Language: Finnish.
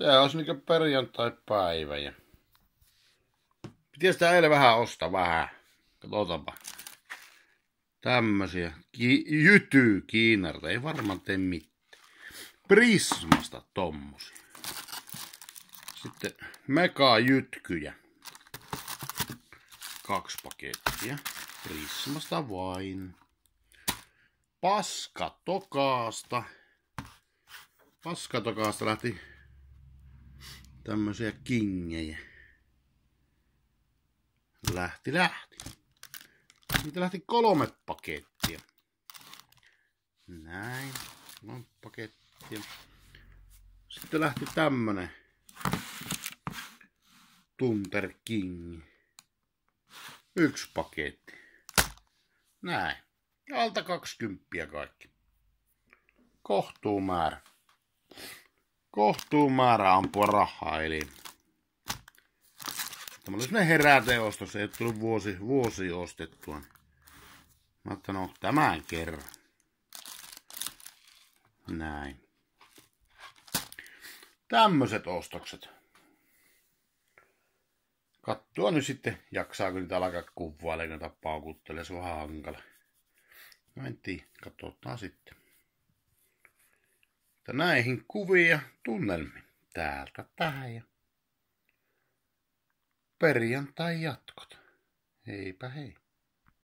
Se olisi niinku perjantai-päivä. Ja... Pitäis sitä eilen vähän ostaa vähän. Katsotaanpa. Tämmösiä. Ki- jytyy Kiinarta. Ei varmaan tee mitään. Prismasta tommosia. Sitten mega jytkyjä. Kaksi pakettia. Prismasta vain. Paskatokaasta. Paskatokaasta lähti tämmösiä kingejä. Lähti, lähti. Niitä lähti kolme pakettia. Näin. Kolme pakettia. Sitten lähti tämmönen Tunter King. Yksi paketti. Näin. Alta 20 kaikki. Kohtuu määrä. Kohtuu määrä ampua rahaa, eli tämä oli sellainen heräteostos, ei ole tullut vuosi, vuosi ostettua. Mä että no, tämän kerran. Näin. Tämmöiset ostokset. Kattua nyt sitten, jaksaako niitä alkaa kuvaa, eli niitä paukuttelee, se on vähän hankala. Mä en tiedä, katsotaan sitten. Mutta näihin kuvia tunnelmi täältä tähän ja perjantai jatkot. Heipä hei.